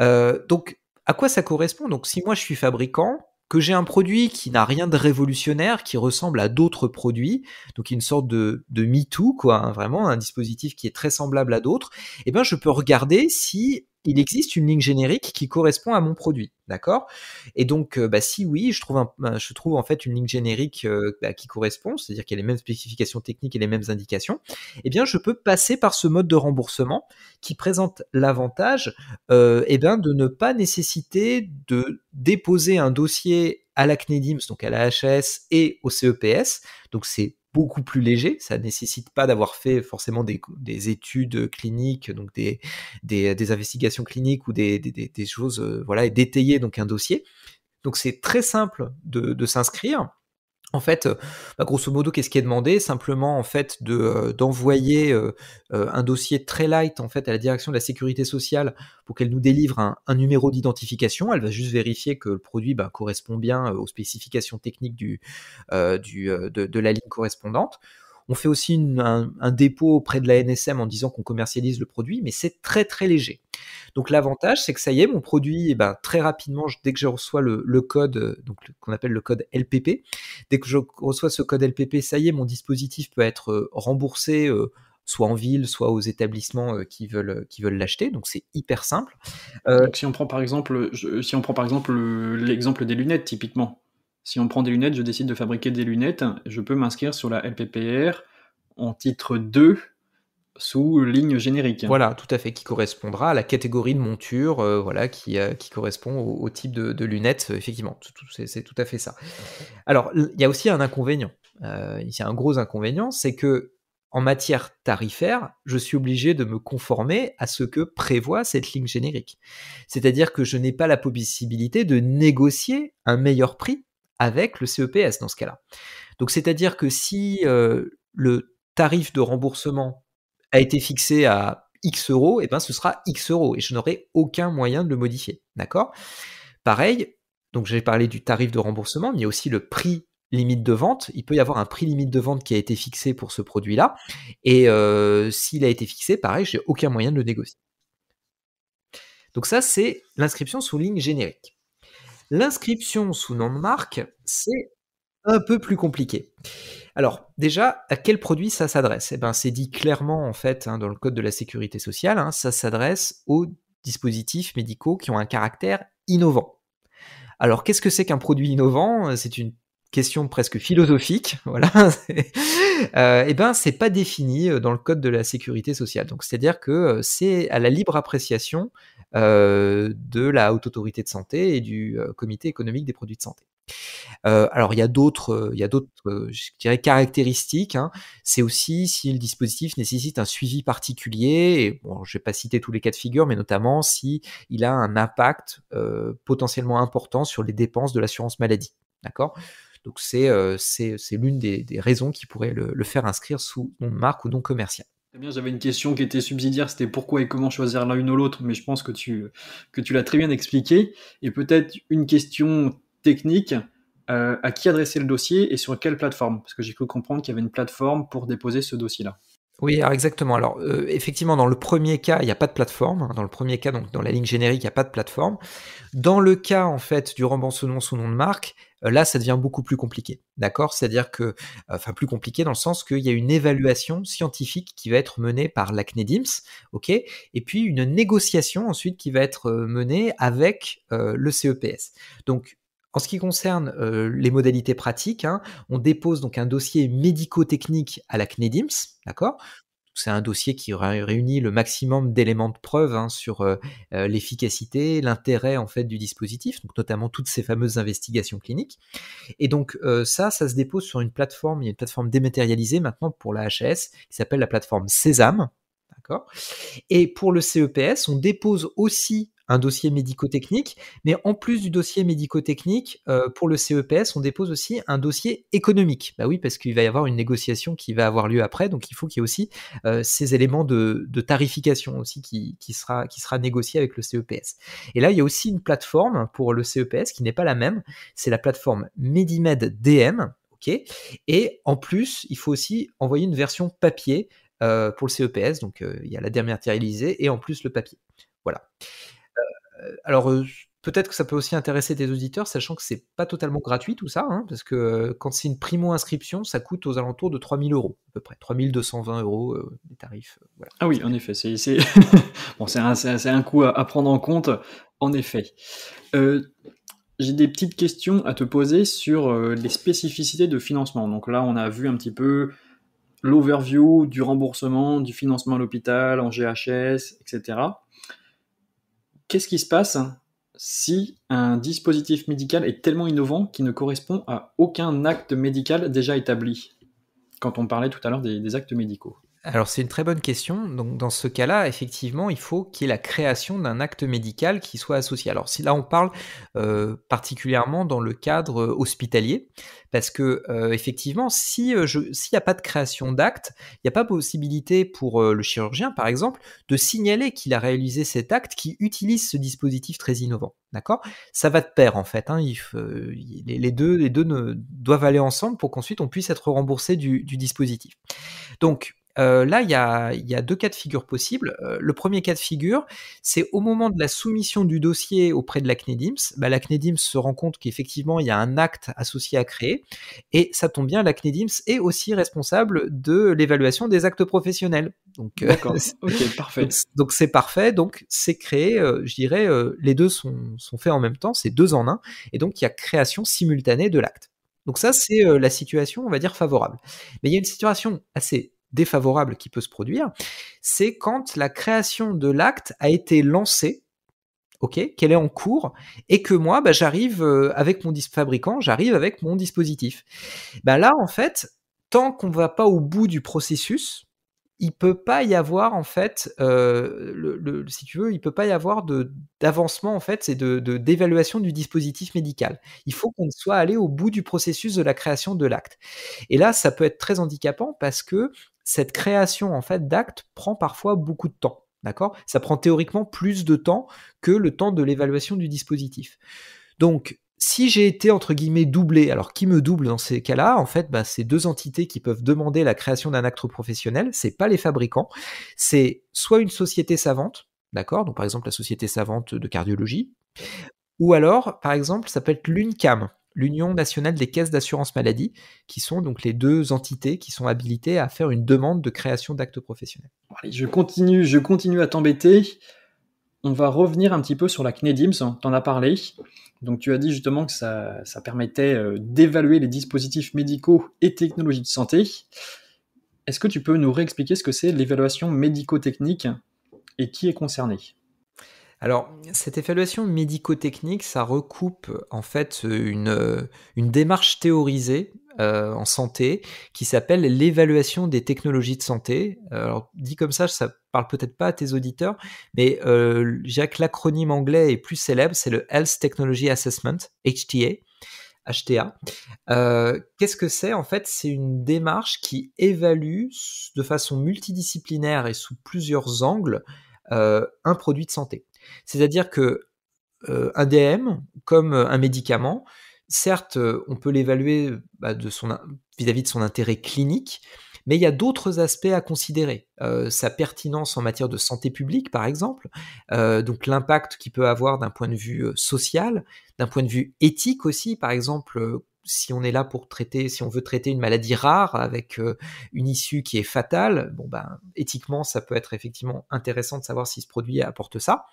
euh, Donc à quoi ça correspond Donc si moi je suis fabricant, que j'ai un produit qui n'a rien de révolutionnaire, qui ressemble à d'autres produits, donc une sorte de, de me-too, quoi, hein, vraiment, un dispositif qui est très semblable à d'autres, eh bien je peux regarder si il existe une ligne générique qui correspond à mon produit, d'accord Et donc, euh, bah, si oui, bah, je trouve, en fait une ligne générique euh, bah, qui correspond, c'est-à-dire qu'il y a les mêmes spécifications techniques et les mêmes indications, eh bien, je peux passer par ce mode de remboursement qui présente l'avantage euh, eh bien, de ne pas nécessiter de déposer un dossier à la CNEDIMS, donc à la HS et au CEPS, donc c'est beaucoup plus léger. Ça ne nécessite pas d'avoir fait forcément des, études cliniques, donc des, des, investigations cliniques ou des, choses, euh, voilà, et d'étayer donc un dossier. Donc c'est très simple de, de s'inscrire. En fait, euh, bah, grosso modo, qu'est-ce qui est demandé Simplement, en fait, euh, d'envoyer euh, un dossier très light en fait à la direction de la sécurité sociale pour qu'elle nous délivre un, numéro d'identification. Elle va juste vérifier que le produit bah, correspond bien aux spécifications techniques de, la ligne correspondante. On fait aussi un, dépôt auprès de la NSM en disant qu'on commercialise le produit, mais c'est très très léger. Donc l'avantage, c'est que ça y est, mon produit, eh ben, très rapidement, dès que je reçois le, code, euh, donc qu'on appelle le code LPP, dès que je reçois ce code LPP, ça y est, mon dispositif peut être euh, remboursé. Euh, soit en ville, soit aux établissements qui veulent veulent l'acheter. Donc c'est hyper simple. si on prend par exemple, si on prend par exemple l'exemple des lunettes typiquement, si on prend des lunettes, je décide de fabriquer des lunettes, je peux m'inscrire sur la LPPR en titre 2 sous ligne générique. Voilà, tout à fait, qui correspondra à la catégorie de monture, euh, voilà, qui, euh, qui correspond au, type de, lunettes, euh, effectivement, c'est tout à fait ça. Alors, il y a aussi un inconvénient, euh, il y a un gros inconvénient, c'est que en matière tarifaire, je suis obligé de me conformer à ce que prévoit cette ligne générique. C'est-à-dire que je n'ai pas la possibilité de négocier un meilleur prix avec le CEPS dans ce cas-là. Donc c'est-à-dire que si euh, le tarif de remboursement a été fixé à X euros, et eh ben, ce sera X euros et je n'aurai aucun moyen de le modifier. D'accord Pareil, donc j'ai parlé du tarif de remboursement, mais aussi le prix limite de vente. Il peut y avoir un prix limite de vente qui a été fixé pour ce produit-là. Et euh, s'il a été fixé, pareil, j'ai aucun moyen de le négocier. Donc ça, c'est l'inscription sous ligne générique. L'inscription sous nom de marque, c'est un peu plus compliqué. Alors, déjà, à quel produit ça s'adresse Eh bien, c'est dit clairement, en fait, hein, dans le Code de la sécurité sociale, hein, ça s'adresse aux dispositifs médicaux qui ont un caractère innovant. Alors, qu'est-ce que c'est qu'un produit innovant C'est une question presque philosophique, [laughs] voilà. [laughs] euh, eh ben, c'est pas défini euh, dans le code de la sécurité sociale. Donc, c'est-à-dire que euh, c'est à la libre appréciation euh, de la Haute Autorité de Santé et du euh, Comité économique des produits de santé. Euh, alors il y a d'autres, il y a d'autres, je dirais caractéristiques. Hein. C'est aussi si le dispositif nécessite un suivi particulier. Et, bon, je vais pas citer tous les cas de figure, mais notamment si il a un impact potentiellement important sur les dépenses de l'assurance maladie. D'accord. Donc c'est euh, l'une des, des, raisons qui pourrait le, faire inscrire sous nom de marque ou non commercial j'avais une question qui était subsidiaire, c'était pourquoi et comment choisir l'une ou l'autre, mais je pense que tu, que tu l'as très bien expliqué. Et peut-être une question technique, euh, à qui adresser le dossier et sur quelle plateforme Parce que j'ai cru comprendre qu'il y avait une plateforme pour déposer ce dossier-là. Oui, alors exactement. Alors euh, effectivement, dans le premier cas, il n'y a pas de plateforme. Dans le premier cas, donc dans la ligne générique, il n'y a pas de plateforme. Dans le cas en fait du remboursement sous nom de marque, euh, là, ça devient beaucoup plus compliqué. D'accord C'est-à-dire que, enfin, plus compliqué dans le sens qu'il y a une évaluation scientifique qui va être menée par l'ACNEDIMS, OK Et puis une négociation ensuite qui va être euh, menée avec euh, le CEPS. Donc, en ce qui concerne les modalités pratiques, hein, on dépose donc un dossier médico-technique à la CNEDIMS, d'accord c'est un dossier qui réunit le maximum d'éléments de preuve hein, sur euh, euh, l'efficacité, l'intérêt en fait du dispositif, donc notamment toutes ces fameuses investigations cliniques. Et donc euh, ça, ça se dépose sur une plateforme, il y a une plateforme dématérialisée maintenant pour la Hs qui s'appelle la plateforme Sésame. Et pour le CEPS, on dépose aussi un dossier médico-technique. Mais en plus du dossier médico-technique, euh, pour le CEPS, on dépose aussi un dossier économique. Bah oui, parce qu'il va y avoir une négociation qui va avoir lieu après, donc il faut qu'il y ait aussi euh, ces éléments de, tarification aussi qui, sera, qui sera négocié avec le CEPS. Et là, il y a aussi une plateforme pour le CEPS qui n'est pas la même, c'est la plateforme Medimed DM. OK. Et en plus, il faut aussi envoyer une version papier euh, pour le CEPS. Donc, il y a la dernière et en plus le papier. Voilà. Euh, alors, euh, peut-être que ça peut aussi intéresser tes auditeurs, sachant que c'est pas totalement gratuit tout ça, hein, parce que euh, quand c'est une primo-inscription, ça coûte aux alentours de 3000 euros, à peu près. 3220 euros, les tarifs. Ah oui, en effet, c'est [laughs] bon, un, un coût à, prendre en compte, en effet. J'ai des petites questions à te poser sur les spécificités de financement. Donc là, on a vu un petit peu l'overview du remboursement, du financement à l'hôpital, en GHS, etc qu'est-ce qui se passe si un dispositif médical est tellement innovant qu'il ne correspond à aucun acte médical déjà établi Quand on parlait tout à l'heure des, actes médicaux. Alors c'est une très bonne question. Donc dans ce cas-là, effectivement, il faut qu'il y ait la création d'un acte médical qui soit associé. Alors si là on parle euh, particulièrement dans le cadre euh, hospitalier, parce que euh, effectivement, si s'il n'y a pas de création d'acte, il n'y a pas possibilité pour le chirurgien, par exemple, de signaler qu'il a réalisé cet acte qui utilise ce dispositif très innovant. D'accord Ça va de pair en fait. Hein. les, deux, les deux doivent aller ensemble pour qu'ensuite on puisse être remboursé du, du dispositif. Donc là, il y, a, deux cas de figure possibles. le premier cas de figure, c'est au moment de la soumission du dossier auprès de la CNEDIMS, bah, la CNEDIMS se rend compte qu'effectivement, il y a un acte associé à créer, et ça tombe bien, la CNEDIMS est aussi responsable de l'évaluation des actes professionnels. Donc, euh, [laughs] ok, parfait. Donc c'est parfait, donc c'est créé, je dirais, les deux sont faits en même temps, c'est deux en un, et donc il y a création simultanée de l'acte. Donc ça, mmh. c'est la situation, on va dire, favorable. Mais il y a une situation assez défavorable qui peut se produire, c'est quand la création de l'acte a été lancée, ok, qu'elle est en cours, et que moi, bah, j'arrive euh, avec mon fabricant, j'arrive avec mon dispositif. Ben là, en fait, tant qu'on ne va pas au bout du processus, il peut pas y avoir en fait, euh, si tu veux, il peut pas y avoir d'avancement en fait, c'est de d'évaluation du dispositif médical. Il faut qu'on soit allé au bout du processus de la création de l'acte. Et là, ça peut être très handicapant parce que cette création en fait d'actes prend parfois beaucoup de temps. D'accord Ça prend théoriquement plus de temps que le temps de l'évaluation du dispositif. Donc, si j'ai été entre guillemets doublé, alors qui me double dans ces cas-là En fait, bah, c'est deux entités qui peuvent demander la création d'un acte professionnel. C'est pas les fabricants. C'est soit une société savante, d'accord Donc, par exemple, la société savante de cardiologie, ou alors, par exemple, ça peut être l'UNCAM, l'Union nationale des caisses d'assurance maladie, qui sont donc les deux entités qui sont habilitées à faire une demande de création d'actes professionnels. je continue, je continue à t'embêter. On va revenir un petit peu sur la CNEDIMS, hein, t'en as parlé. Donc tu as dit justement que ça, ça permettait euh, d'évaluer les dispositifs médicaux et technologies de santé. Est-ce que tu peux nous réexpliquer ce que c'est l'évaluation médico-technique et qui est concerné alors, cette évaluation médico-technique, ça recoupe en fait une, euh, démarche théorisée euh, en santé qui s'appelle l'évaluation des technologies de santé. Alors, dit comme ça, ça parle peut-être pas à tes auditeurs, mais euh, Jacques, l'acronyme anglais est plus célèbre, c'est le Health Technology Assessment, HTA. HTA. Qu'est-ce que c'est En fait, c'est une démarche qui évalue de façon multidisciplinaire et sous plusieurs angles un produit de santé. C'est-à-dire que euh, un DM, comme euh, un médicament, certes, euh, on peut l'évaluer bah, vis-à-vis de son intérêt clinique, mais il y a d'autres aspects à considérer. sa pertinence en matière de santé publique, par exemple, donc l'impact qu'il peut avoir d'un point de vue social, d'un point de vue éthique aussi, par exemple, si on est là pour traiter, si on veut traiter une maladie rare avec euh, une issue qui est fatale, bon ben éthiquement ça peut être effectivement intéressant de savoir si ce produit apporte ça,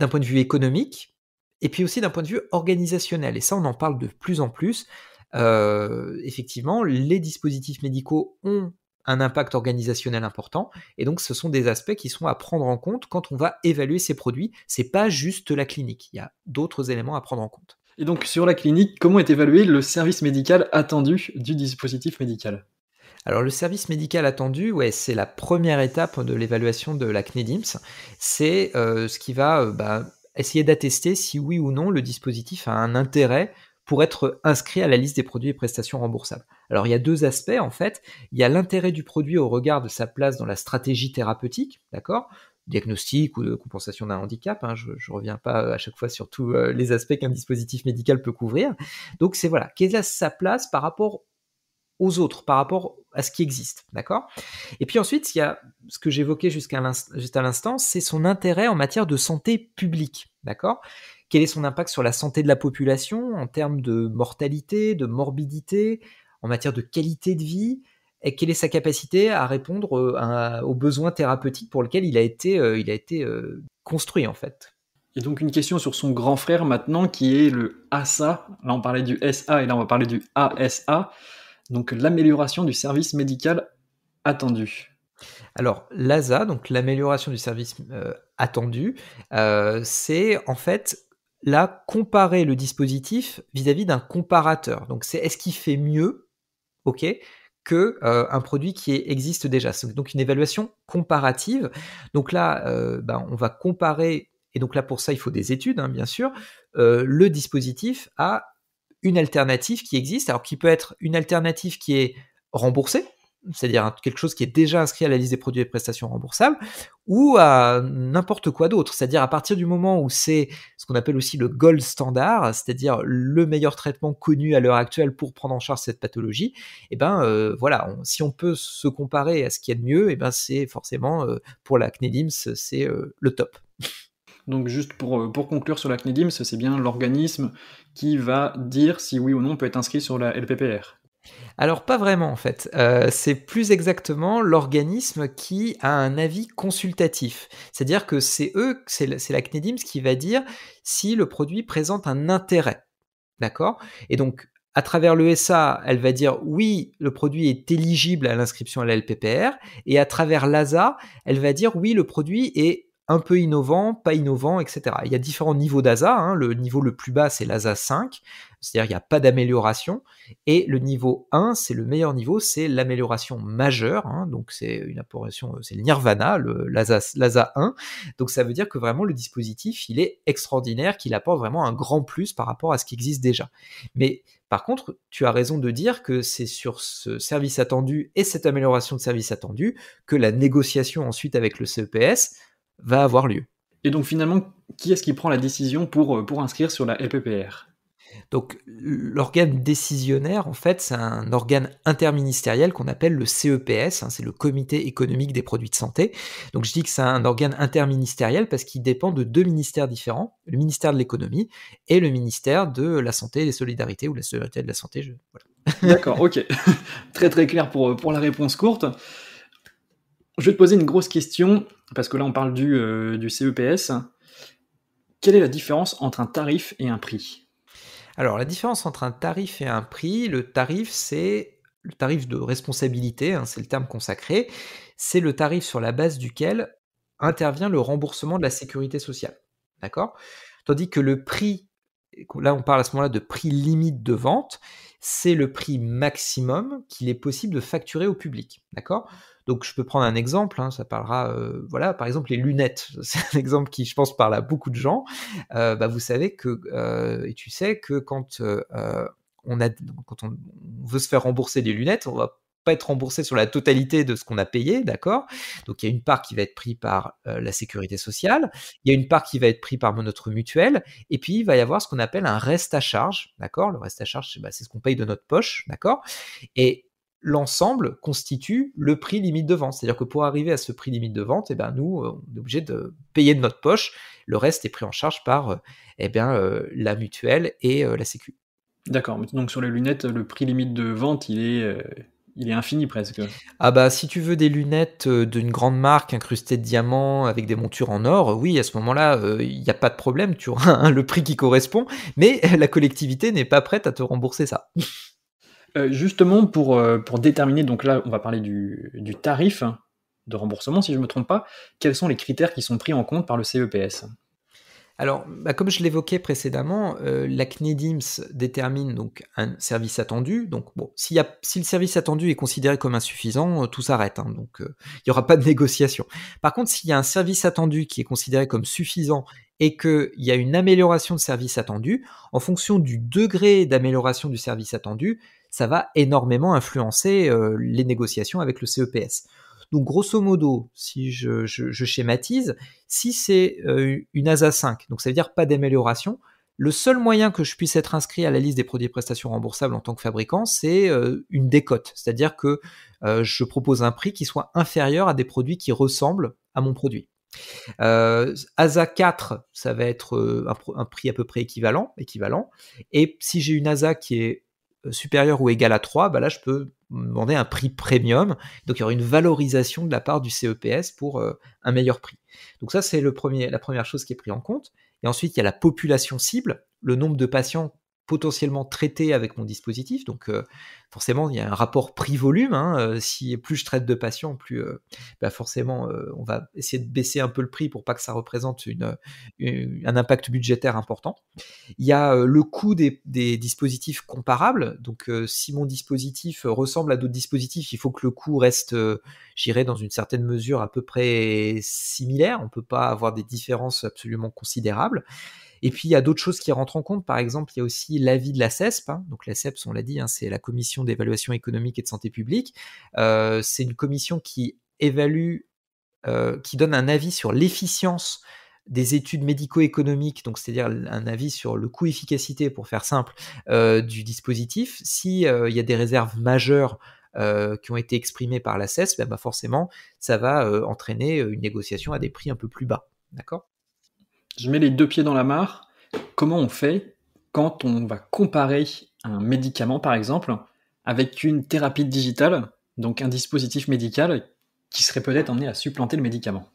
d'un point de vue économique, et puis aussi d'un point de vue organisationnel. Et ça on en parle de plus en plus. Euh, effectivement, les dispositifs médicaux ont un impact organisationnel important. Et donc, ce sont des aspects qui sont à prendre en compte quand on va évaluer ces produits. C'est pas juste la clinique. Il y a d'autres éléments à prendre en compte. Et donc, sur la clinique, comment est évalué le service médical attendu du dispositif médical alors le service médical attendu, c'est la première étape de l'évaluation de la CNEDIMS. C'est euh, ce qui va euh, bah, essayer d'attester si oui ou non le dispositif a un intérêt pour être inscrit à la liste des produits et prestations remboursables. Alors il y a deux aspects en fait. Il y a l'intérêt du produit au regard de sa place dans la stratégie thérapeutique, d'accord diagnostic ou de compensation d'un handicap. Hein, je ne reviens pas euh, à chaque fois sur tous euh, les aspects qu'un dispositif médical peut couvrir. Donc c'est voilà, quelle est sa place par rapport aux autres, par rapport à ce qui existe, d'accord Et puis ensuite, il y a ce que j'évoquais jusqu'à à l'instant, c'est son intérêt en matière de santé publique, d'accord Quel est son impact sur la santé de la population en termes de mortalité, de morbidité, en matière de qualité de vie, et quelle est sa capacité à répondre euh, aux besoins thérapeutiques pour lesquels il a été, euh, il a été euh, construit en fait. Et donc une question sur son grand frère maintenant qui est le ASA. Là on parlait du SA et là on va parler du ASA. Donc l'amélioration du service médical attendu. Alors l'ASA, donc l'amélioration du service attendu, c'est en fait là comparer le dispositif vis-à-vis d'un comparateur. Donc c'est est-ce qu'il fait mieux Ok, que euh, un produit qui existe déjà. donc une évaluation comparative. Donc là, euh, ben, on va comparer, et donc là pour ça il faut des études, hein, bien sûr, euh, le dispositif à une alternative qui existe, alors qui peut être une alternative qui est remboursée, c'est-à-dire quelque chose qui est déjà inscrit à la liste des produits et prestations remboursables, ou à n'importe quoi d'autre. C'est-à-dire à partir du moment où c'est ce qu'on appelle aussi le gold standard, c'est-à-dire le meilleur traitement connu à l'heure actuelle pour prendre en charge cette pathologie, eh ben euh, voilà, si on peut se comparer à ce qu'il y a de mieux, eh ben c'est forcément euh, pour la CNEDIMS, c'est euh, le top. Donc juste pour, pour, conclure sur la CNEDIMS, c'est bien l'organisme qui va dire si oui ou non on peut être inscrit sur la LPPR alors pas vraiment en fait. Euh, c'est plus exactement l'organisme qui a un avis consultatif. C'est-à-dire que c'est eux, c'est la CNEDIMS qui va dire si le produit présente un intérêt. D'accord Et donc à travers l'ESA, elle va dire oui, le produit est éligible à l'inscription à la LPPR. Et à travers l'ASA, elle va dire oui, le produit est un peu innovant, pas innovant, etc. Il y a différents niveaux d'ASA. Hein. Le niveau le plus bas, c'est l'ASA 5 c'est-à-dire il n'y a pas d'amélioration. Et le niveau 1, c'est le meilleur niveau, c'est l'amélioration majeure, hein. donc c'est une amélioration, c'est le nirvana, le l'ASA, 1. Donc ça veut dire que vraiment le dispositif, il est extraordinaire, qu'il apporte vraiment un grand plus par rapport à ce qui existe déjà. Mais par contre, tu as raison de dire que c'est sur ce service attendu et cette amélioration de service attendu que la négociation ensuite avec le CEPS va avoir lieu. Et donc finalement, qui est-ce qui prend la décision pour, euh, pour inscrire sur la LPPR e donc l'organe décisionnaire, en fait, c'est un organe interministériel qu'on appelle le CEPS, hein, c'est le Comité économique des produits de santé. Donc je dis que c'est un organe interministériel parce qu'il dépend de deux ministères différents, le ministère de l'économie et le ministère de la santé et des solidarités, ou la solidarité de la santé. [laughs] D'accord, ok. [laughs] très très clair pour, la réponse courte. Je vais te poser une grosse question, parce que là on parle du euh, CEPS. Quelle est la différence entre un tarif et un prix alors la différence entre un tarif et un prix, le tarif c'est le tarif de responsabilité, hein, c'est le terme consacré, c'est le tarif sur la base duquel intervient le remboursement de la sécurité sociale. D'accord Tandis que le prix, là on parle à ce moment-là de prix limite de vente, c'est le prix maximum qu'il est possible de facturer au public. D'accord Donc je peux prendre un exemple, hein, ça parlera, euh, voilà, par exemple les lunettes. [laughs] C'est un exemple qui, je pense, parle à beaucoup de gens. Euh, bah, vous savez que, euh, et tu sais que quand on, a, quand on veut se faire rembourser des lunettes, on va être remboursé sur la totalité de ce qu'on a payé, d'accord Donc il y a une part qui va être prise par euh, la sécurité sociale, il y a une part qui va être prise par notre mutuelle, et puis il va y avoir ce qu'on appelle un reste à charge, d'accord Le reste à charge, bah, c'est ce qu'on paye de notre poche, d'accord Et l'ensemble constitue le prix limite de vente. C'est-à-dire que pour arriver à ce prix limite de vente, et eh ben, nous, euh, on est obligé de payer de notre poche. Le reste est pris en charge par et euh, eh bien, la mutuelle et la Sécu. D'accord. Donc sur les lunettes, le prix limite de vente, il est, il est infini presque. Ah bah si tu veux des lunettes euh, d'une grande marque incrustées de diamants avec des montures en or, oui à ce moment-là il euh, n'y a pas de problème, tu auras [laughs] le prix qui correspond, mais [laughs] la collectivité n'est pas prête à te rembourser ça. [laughs] Euh, justement pour, déterminer, donc là on va parler du, du tarif de remboursement si je ne me trompe pas, quels sont les critères qui sont pris en compte par le CEPS alors, bah, comme je l'évoquais précédemment, euh, la CNEDIMS détermine donc un service attendu. Donc, bon, si, le service attendu est considéré comme insuffisant, euh, tout s'arrête. Hein. donc, euh, il n'y aura pas de [laughs] négociation. Par contre, s'il y a un service attendu qui est considéré comme suffisant et qu'il y a une amélioration de service attendu, en fonction du degré d'amélioration du service attendu, ça va énormément influencer les négociations avec le CEPS. Donc grosso modo, si je, schématise, si c'est euh, une ASA 5, donc ça veut dire pas d'amélioration, le seul moyen que je puisse être inscrit à la liste des produits prestations remboursables en tant que fabricant, c'est euh, une décote, c'est-à-dire que euh, je propose un prix qui soit inférieur à des produits qui ressemblent à mon produit. ASA 4, ça va être un, un, prix à peu près équivalent, équivalent. Et si j'ai une ASA qui est euh, supérieur ou égal à 3, bah là, je peux demander un prix premium. Donc, il y aura une valorisation de la part du CEPS pour euh, un meilleur prix. Donc, ça, c'est la première chose qui est prise en compte. Et ensuite, il y a la population cible, le nombre de patients potentiellement traité avec mon dispositif. Donc euh, forcément, il y a un rapport prix-volume. Hein, euh, si plus je traite de patients, plus euh, bah, forcément, on va essayer de baisser un peu le prix pour pas que ça représente un impact budgétaire important. Il y a le coût des, dispositifs comparables. Donc si mon dispositif ressemble à d'autres dispositifs, il faut que le coût reste, j'irai dans une certaine mesure à peu près similaire. On peut pas avoir des différences absolument considérables. Et puis, il y a d'autres choses qui rentrent en compte. Par exemple, il y a aussi l'avis de la CESP. Hein. Donc, la CESP, on l'a dit, hein, c'est la Commission d'évaluation économique et de santé publique. Euh, c'est une commission qui évalue, euh, qui donne un avis sur l'efficience des études médico-économiques, donc c'est-à-dire un avis sur le coût-efficacité, pour faire simple, euh, du dispositif. S'il il y a des réserves majeures qui ont été exprimées par la e eh ben, forcément, ça va entraîner une négociation à des prix un peu plus bas. D'accord je mets les deux pieds dans la mare, comment on fait quand on va comparer un médicament, par exemple, avec une thérapie digitale, donc un dispositif médical qui serait peut-être amené à supplanter le médicament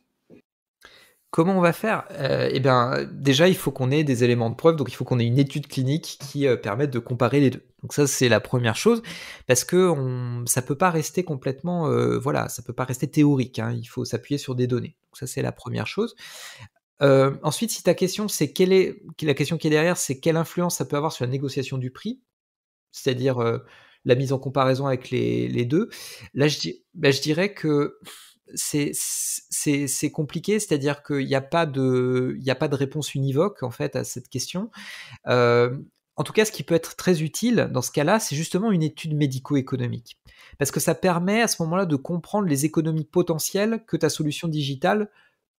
Comment on va faire euh, Eh bien, déjà, il faut qu'on ait des éléments de preuve, donc il faut qu'on ait une étude clinique qui euh, permette de comparer les deux. Donc ça, c'est la première chose, parce que on, ça peut pas rester complètement, euh, voilà, ça peut pas rester théorique. Hein. il faut s'appuyer sur des données. Donc ça, c'est la première chose. Euh, ensuite, si ta question, c'est quelle est la question qui est derrière, c'est quelle influence ça peut avoir sur la négociation du prix, c'est-à-dire euh, la mise en comparaison avec les, deux. Là, bah, je, dirais que c'est compliqué, c'est-à-dire qu'il n'y a, pas de, a pas de réponse univoque en fait à cette question. Euh, en tout cas, ce qui peut être très utile dans ce cas-là, c'est justement une étude médico-économique. Parce que ça permet à ce moment-là de comprendre les économies potentielles que ta solution digitale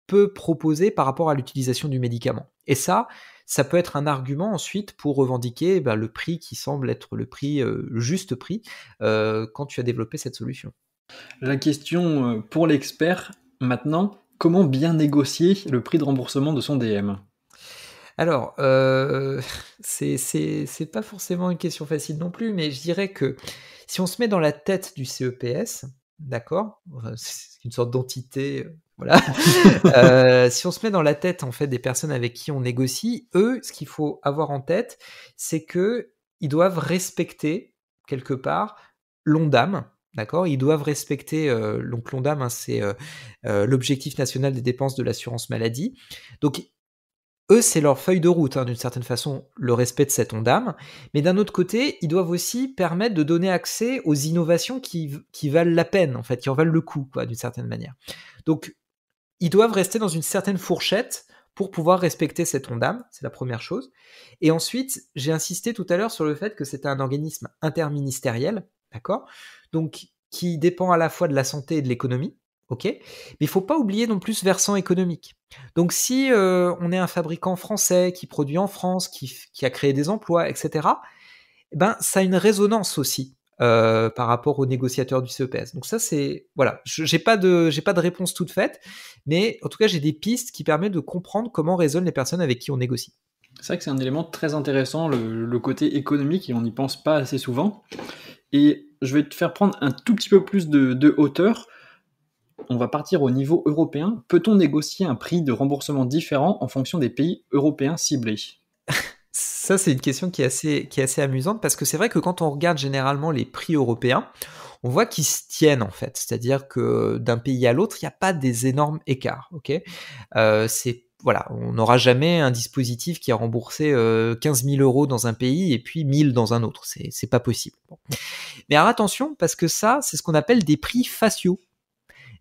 peut proposer par rapport à l'utilisation du médicament. Et ça, ça peut être un argument ensuite pour revendiquer bah, le prix qui semble être le prix euh, juste prix euh, quand tu as développé cette solution. La question euh, pour l'expert maintenant, comment bien négocier le prix de remboursement de son DM alors, euh, [laughs] c'est pas forcément une question facile non plus, mais je dirais que si on se met dans la tête du CEPS, d'accord, c'est une sorte d'entité voilà. [laughs] Euh, si on se met dans la tête en fait des personnes avec qui on négocie, eux, ce qu'il faut avoir en tête, c'est que ils doivent respecter quelque part l'ondame. D'accord Ils doivent respecter euh, donc l'ondame, hein, c'est euh, l'objectif national des dépenses de l'assurance maladie. Donc eux, c'est leur feuille de route, hein, d'une certaine façon, le respect de cet ondame. Mais d'un autre côté, ils doivent aussi permettre de donner accès aux innovations qui, qui valent la peine, en fait, qui en valent le coup, d'une certaine manière. Donc, ils doivent rester dans une certaine fourchette pour pouvoir respecter cette d'âme, c'est la première chose. Et ensuite, j'ai insisté tout à l'heure sur le fait que c'est un organisme interministériel, d'accord Donc qui dépend à la fois de la santé et de l'économie, ok Mais il faut pas oublier non plus versant économique. Donc si euh, on est un fabricant français qui produit en France, qui, qui a créé des emplois, etc., eh ben ça a une résonance aussi euh, par rapport aux négociateurs du CEPS. Donc ça, c'est voilà, j'ai pas de pas de réponse toute faite, mais en tout cas, j'ai des pistes qui permettent de comprendre comment raisonnent les personnes avec qui on négocie. C'est vrai que c'est un élément très intéressant, le, côté économique, et on n'y pense pas assez souvent. Et je vais te faire prendre un tout petit peu plus de hauteur. On va partir au niveau européen. Peut-on négocier un prix de remboursement différent en fonction des pays européens ciblés [laughs] Ça, c'est une question qui est, assez, amusante parce que c'est vrai que quand on regarde généralement les prix européens, on voit qu'ils se tiennent en fait. C'est-à-dire que d'un pays à l'autre, il n'y a pas des énormes écarts. Ok, euh, c'est voilà, on n'aura jamais un dispositif qui a remboursé 15 euh, 000 euros dans un pays et puis 000 dans un autre. C'est, n'est pas possible. Mais alors attention, parce que ça, c'est ce qu'on appelle des prix faciaux.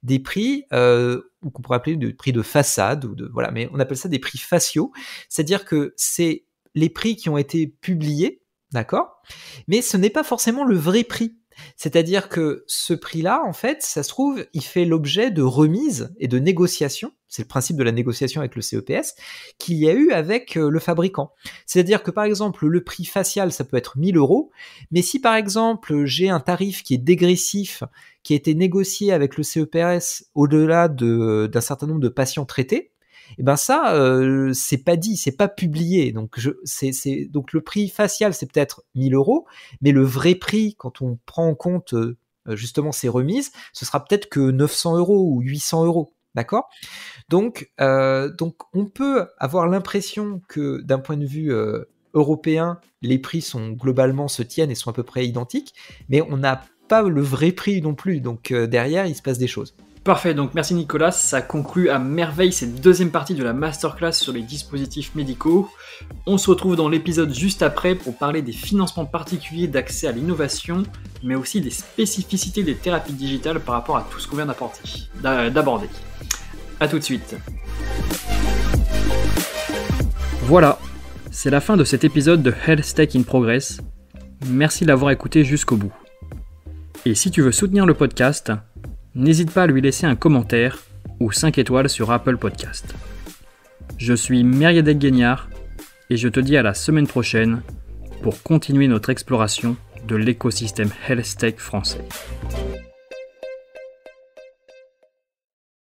Des prix, euh, ou qu'on pourrait appeler des prix de façade, ou de, voilà, mais on appelle ça des prix faciaux. C'est-à-dire que c'est les prix qui ont été publiés, d'accord Mais ce n'est pas forcément le vrai prix. C'est-à-dire que ce prix-là, en fait, ça se trouve, il fait l'objet de remises et de négociations. C'est le principe de la négociation avec le CEPS qu'il y a eu avec euh, le fabricant. C'est-à-dire que, par exemple, le prix facial, ça peut être 1000 euros. Mais si, par exemple, j'ai un tarif qui est dégressif, qui a été négocié avec le CEPS au-delà d'un certain nombre de patients traités, et ben ça, euh, c'est pas dit, c'est pas publié. Donc donc le prix facial, c'est peut-être 1000 euros, mais le vrai prix, quand on prend en compte euh, euh, justement ces remises, ce sera peut-être que 900 euros ou 800 euros. D'accord donc, on peut avoir l'impression que d'un point de vue européen, les prix sont globalement se tiennent et sont à peu près identiques, mais on n'a pas le vrai prix non plus. Donc, derrière, il se passe des choses. Parfait, donc merci Nicolas, ça conclut à merveille cette deuxième partie de la masterclass sur les dispositifs médicaux. On se retrouve dans l'épisode juste après pour parler des financements particuliers d'accès à l'innovation, mais aussi des spécificités des thérapies digitales par rapport à tout ce qu'on vient d'aborder. A tout de suite. Voilà, c'est la fin de cet épisode de Health Tech in Progress. Merci d'avoir écouté jusqu'au bout. Et si tu veux soutenir le podcast, n'hésite pas à lui laisser un commentaire ou 5 étoiles sur Apple Podcast. Je suis Myriadec Guignard et je te dis à la semaine prochaine pour continuer notre exploration de l'écosystème health tech français.